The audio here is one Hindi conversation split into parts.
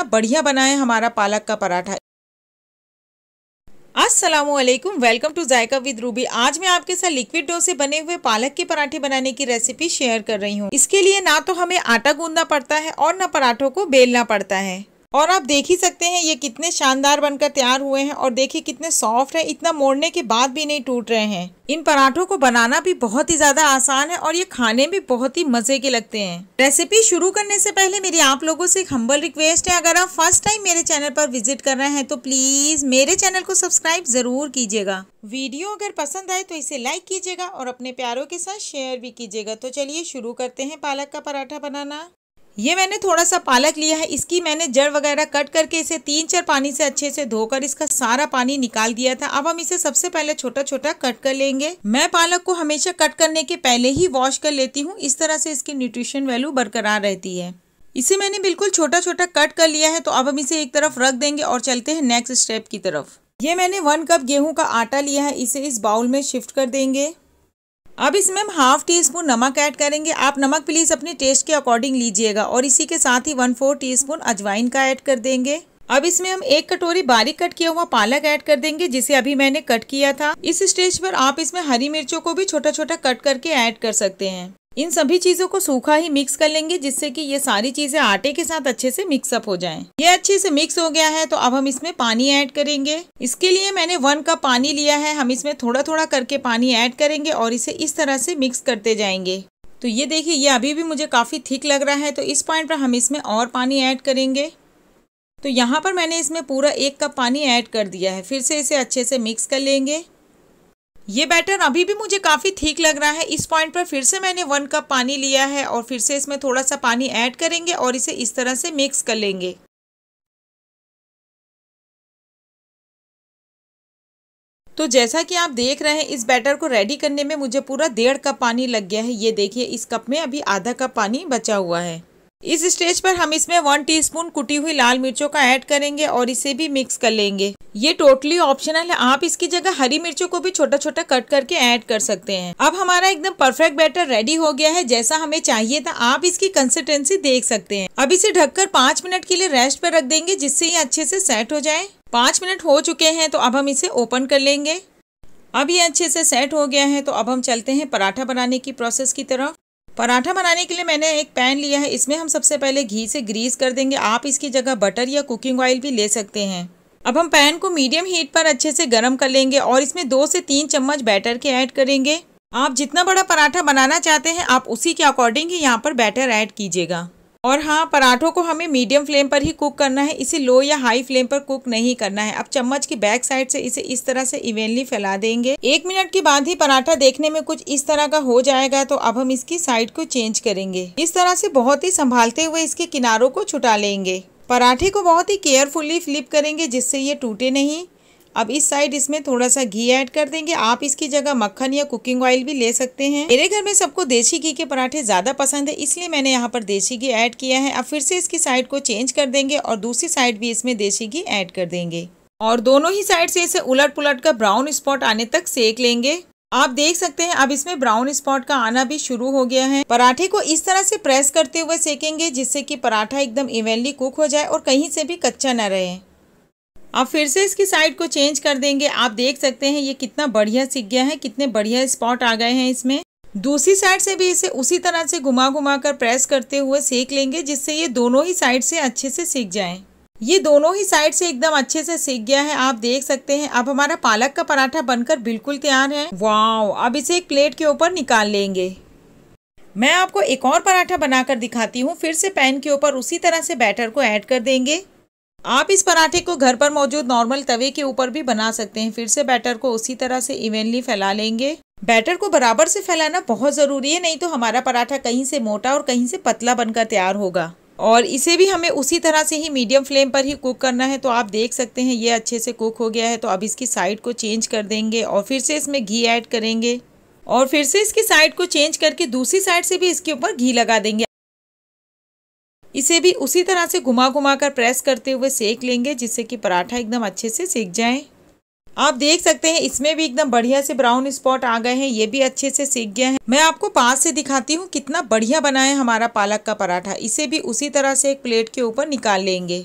इतना बढ़िया बना है हमारा पालक का पराठा असलम welcome to Zaika with Ruby आज मैं आपके साथ लिक्विड डो से बने हुए पालक के पराठे बनाने की रेसिपी शेयर कर रही हूँ इसके लिए ना तो हमें आटा गूंदना पड़ता है और ना पराठों को बेलना पड़ता है और आप देख ही सकते हैं ये कितने शानदार बनकर तैयार हुए हैं और देखिए कितने सॉफ्ट है इतना मोड़ने के बाद भी नहीं टूट रहे हैं इन पराठों को बनाना भी बहुत ही ज्यादा आसान है और ये खाने में बहुत ही मजे के लगते हैं रेसिपी शुरू करने से पहले मेरी आप लोगों से एक हम्बल रिक्वेस्ट है अगर आप फर्स्ट टाइम मेरे चैनल पर विजिट कर रहे हैं तो प्लीज मेरे चैनल को सब्सक्राइब जरूर कीजिएगा वीडियो अगर पसंद आए तो इसे लाइक कीजिएगा और अपने प्यारों के साथ शेयर भी कीजिएगा तो चलिए शुरू करते हैं पालक का पराठा बनाना ये मैंने थोड़ा सा पालक लिया है इसकी मैंने जड़ वगैरह कट करके इसे तीन चार पानी से अच्छे से धोकर इसका सारा पानी निकाल दिया था अब हम इसे सबसे पहले छोटा छोटा कट कर लेंगे मैं पालक को हमेशा कट करने के पहले ही वॉश कर लेती हूँ इस तरह से इसकी न्यूट्रिशन वैल्यू बरकरार रहती है इसे मैंने बिल्कुल छोटा छोटा कट कर लिया है तो अब हम इसे एक तरफ रख देंगे और चलते हैं नेक्स्ट स्टेप की तरफ ये मैंने वन कप गेहूं का आटा लिया है इसे इस बाउल में शिफ्ट कर देंगे अब इसमें हम हाफ टी स्पून नमक ऐड करेंगे आप नमक प्लीज़ अपने टेस्ट के अकॉर्डिंग लीजिएगा और इसी के साथ ही वन फोर टी स्पून अजवाइन का ऐड कर देंगे अब इसमें हम एक कटोरी बारीक कट किया हुआ पालक ऐड कर देंगे जिसे अभी मैंने कट किया था इस स्टेज पर आप इसमें हरी मिर्चों को भी छोटा छोटा कट करके ऐड कर सकते हैं इन सभी चीज़ों को सूखा ही मिक्स कर लेंगे जिससे कि ये सारी चीज़ें आटे के साथ अच्छे से मिक्सअप हो जाएं। ये अच्छे से मिक्स हो गया है तो अब हम इसमें पानी ऐड करेंगे इसके लिए मैंने वन कप पानी लिया है हम इसमें थोड़ा थोड़ा करके पानी ऐड करेंगे और इसे इस तरह से मिक्स करते जाएंगे तो ये देखिए ये अभी भी मुझे काफ़ी थिक लग रहा है तो इस पॉइंट पर हम इसमें और पानी ऐड करेंगे तो यहाँ पर मैंने इसमें पूरा एक कप पानी ऐड कर दिया है फिर से इसे अच्छे से मिक्स कर लेंगे ये बैटर अभी भी मुझे काफ़ी ठीक लग रहा है इस पॉइंट पर फिर से मैंने वन कप पानी लिया है और फिर से इसमें थोड़ा सा पानी ऐड करेंगे और इसे इस तरह से मिक्स कर लेंगे तो जैसा कि आप देख रहे हैं इस बैटर को रेडी करने में मुझे पूरा डेढ़ कप पानी लग गया है ये देखिए इस कप में अभी आधा कप पानी बचा हुआ है इस स्टेज पर हम इसमें वन टीस्पून कुटी हुई लाल मिर्चों का ऐड करेंगे और इसे भी मिक्स कर लेंगे ये टोटली ऑप्शनल है आप इसकी जगह हरी मिर्चों को भी छोटा छोटा कट करके ऐड कर सकते हैं अब हमारा एकदम परफेक्ट बैटर रेडी हो गया है जैसा हमें चाहिए था आप इसकी कंसिस्टेंसी देख सकते हैं अब इसे ढककर पाँच मिनट के लिए रेस्ट पर रख देंगे जिससे ये अच्छे से सेट हो जाए पाँच मिनट हो चुके हैं तो अब हम इसे ओपन कर लेंगे अब ये अच्छे से सेट हो गया है तो अब हम चलते हैं पराठा बनाने की प्रोसेस की तरफ पराठा बनाने के लिए मैंने एक पैन लिया है इसमें हम सबसे पहले घी से ग्रीस कर देंगे आप इसकी जगह बटर या कुकिंग ऑयल भी ले सकते हैं अब हम पैन को मीडियम हीट पर अच्छे से गर्म कर लेंगे और इसमें दो से तीन चम्मच बैटर के ऐड करेंगे आप जितना बड़ा पराठा बनाना चाहते हैं आप उसी के अकॉर्डिंग ही यहाँ पर बैटर ऐड कीजिएगा और हाँ पराठों को हमें मीडियम फ्लेम पर ही कुक करना है इसे लो या हाई फ्लेम पर कुक नहीं करना है अब चम्मच की बैक साइड से इसे इस तरह से इवेनली फैला देंगे एक मिनट के बाद ही पराठा देखने में कुछ इस तरह का हो जाएगा तो अब हम इसकी साइड को चेंज करेंगे इस तरह से बहुत ही संभालते हुए इसके किनारों को छुटा लेंगे पराठे को बहुत ही केयरफुली फ्लिप करेंगे जिससे ये टूटे नहीं अब इस साइड इसमें थोड़ा सा घी ऐड कर देंगे आप इसकी जगह मक्खन या कुकिंग ऑयल भी ले सकते हैं मेरे घर में सबको देसी घी के पराठे ज़्यादा पसंद है इसलिए मैंने यहाँ पर देसी घी ऐड किया है अब फिर से इसकी साइड को चेंज कर देंगे और दूसरी साइड भी इसमें देसी घी ऐड कर देंगे और दोनों ही साइड से इसे उलट पुलट कर ब्राउन स्पॉट आने तक सेक लेंगे आप देख सकते हैं अब इसमें ब्राउन स्पॉट का आना भी शुरू हो गया है पराठे को इस तरह से प्रेस करते हुए सेकेंगे जिससे कि पराठा एकदम इवेनली कुक हो जाए और कहीं से भी कच्चा ना रहे अब फिर से इसकी साइड को चेंज कर देंगे आप देख सकते हैं ये कितना बढ़िया सीख गया है कितने बढ़िया स्पॉट आ गए हैं इसमें दूसरी साइड से भी इसे उसी तरह से घुमा घुमा कर प्रेस करते हुए सेक लेंगे जिससे ये दोनों ही साइड से अच्छे से सीख जाए ये दोनों ही साइड से एकदम अच्छे से सीख गया है आप देख सकते हैं अब हमारा पालक का पराठा बनकर बिल्कुल तैयार है वाओ अब इसे एक प्लेट के ऊपर निकाल लेंगे मैं आपको एक और पराठा बनाकर दिखाती हूँ फिर से पैन के ऊपर उसी तरह से बैटर को ऐड कर देंगे आप इस पराठे को घर पर मौजूद नॉर्मल तवे के ऊपर भी बना सकते हैं फिर से बैटर को उसी तरह से इवेनली फैला लेंगे बैटर को बराबर से फैलाना बहुत ज़रूरी है नहीं तो हमारा पराठा कहीं से मोटा और कहीं से पतला बनकर तैयार होगा और इसे भी हमें उसी तरह से ही मीडियम फ्लेम पर ही कुक करना है तो आप देख सकते हैं ये अच्छे से कुक हो गया है तो अब इसकी साइड को चेंज कर देंगे और फिर से इसमें घी ऐड करेंगे और फिर से इसकी साइड को चेंज करके दूसरी साइड से भी इसके ऊपर घी लगा देंगे इसे भी उसी तरह से घुमा घुमा कर प्रेस करते हुए सेक लेंगे जिससे कि पराठा एकदम अच्छे से सेक जाए आप देख सकते हैं इसमें भी एकदम बढ़िया से ब्राउन स्पॉट आ गए हैं ये भी अच्छे से सीख गया है मैं आपको पास से दिखाती हूँ कितना बढ़िया बना है हमारा पालक का पराठा इसे भी उसी तरह से एक प्लेट के ऊपर निकाल लेंगे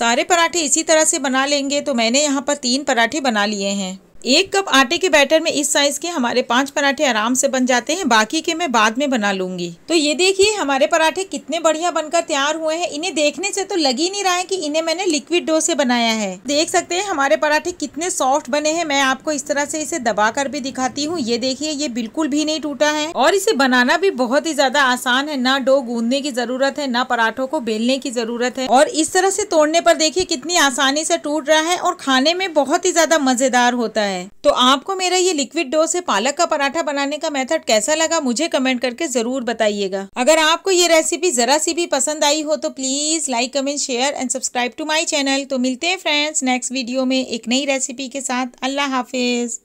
सारे पराठे इसी तरह से बना लेंगे तो मैंने यहाँ पर तीन पराठे बना लिए हैं एक कप आटे के बैटर में इस साइज के हमारे पांच पराठे आराम से बन जाते हैं बाकी के मैं बाद में बना लूंगी तो ये देखिए हमारे पराठे कितने बढ़िया बनकर तैयार हुए हैं इन्हें देखने से तो लग ही नहीं रहा है कि इन्हें मैंने लिक्विड डो से बनाया है देख सकते हैं हमारे पराठे कितने सॉफ्ट बने हैं मैं आपको इस तरह से इसे दबा कर भी दिखाती हूँ ये देखिए ये बिल्कुल भी नहीं टूटा है और इसे बनाना भी बहुत ही ज्यादा आसान है न डो गूंदने की जरूरत है न पराठों को बेलने की जरूरत है और इस तरह से तोड़ने पर देखिए कितनी आसानी से टूट रहा है और खाने में बहुत ही ज्यादा मजेदार होता है है तो आपको मेरा ये लिक्विड डो से पालक का पराठा बनाने का मेथड कैसा लगा मुझे कमेंट करके जरूर बताइएगा अगर आपको ये रेसिपी जरा सी भी पसंद आई हो तो please like comment share and subscribe to my channel तो मिलते हैं फ्रेंड्स नेक्स्ट वीडियो में एक नई रेसिपी के साथ अल्लाह हाफिज